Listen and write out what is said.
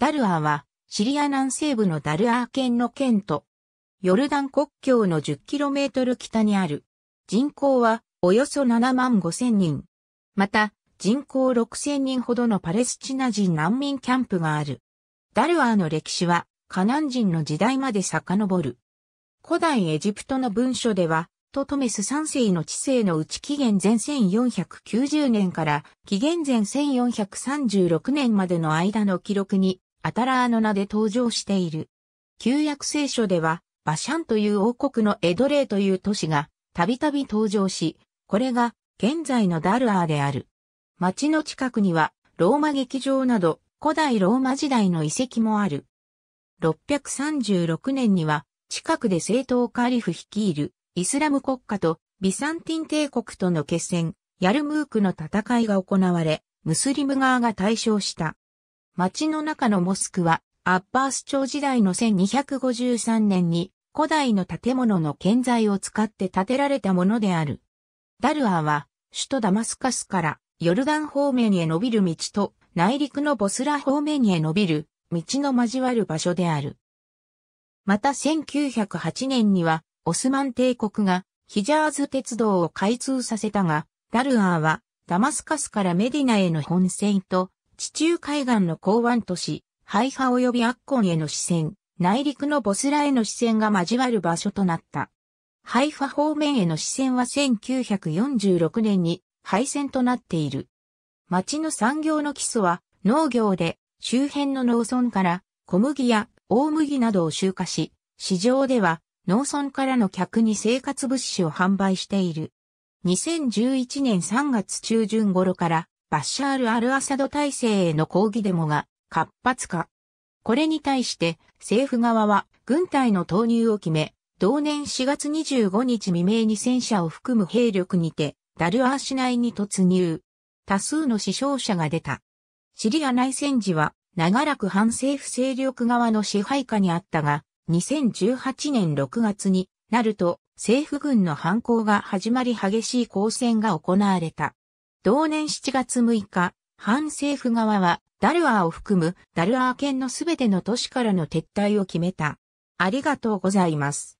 ダルアーは、シリア南西部のダルアー県の県と、ヨルダン国境の 10km 北にある。人口は、およそ7万5千人。また、人口6千人ほどのパレスチナ人難民キャンプがある。ダルアーの歴史は、カナン人の時代まで遡る。古代エジプトの文書では、トトメス3世の治世のうち紀元前1490年から紀元前1436年までの間の記録に、アタラーの名で登場している。旧約聖書では、バシャンという王国のエドレーという都市が、たびたび登場し、これが、現在のダルアーである。町の近くには、ローマ劇場など、古代ローマ時代の遺跡もある。636年には、近くで正党カリフ率いる、イスラム国家と、ビサンティン帝国との決戦、ヤルムークの戦いが行われ、ムスリム側が対象した。街の中のモスクは、アッバース朝時代の1253年に古代の建物の建材を使って建てられたものである。ダルアーは首都ダマスカスからヨルダン方面へ伸びる道と内陸のボスラ方面へ伸びる道の交わる場所である。また1908年にはオスマン帝国がヒジャーズ鉄道を開通させたが、ダルアーはダマスカスからメディナへの本線と地中海岸の港湾都市、ハイファ及びアッコンへの支線、内陸のボスラへの支線が交わる場所となった。ハイファ方面への支線は1946年に廃線となっている。町の産業の基礎は農業で周辺の農村から小麦や大麦などを集荷し、市場では農村からの客に生活物資を販売している。2011年3月中旬頃からバッシャール・アル・アサド体制への抗議デモが活発化。これに対して政府側は軍隊の投入を決め、同年4月25日未明に戦車を含む兵力にてダルアー市内に突入。多数の死傷者が出た。シリア内戦時は長らく反政府勢力側の支配下にあったが、2018年6月になると政府軍の反抗が始まり激しい抗戦が行われた。同年7月6日、反政府側は、ダルアーを含むダルアー県のすべての都市からの撤退を決めた。ありがとうございます。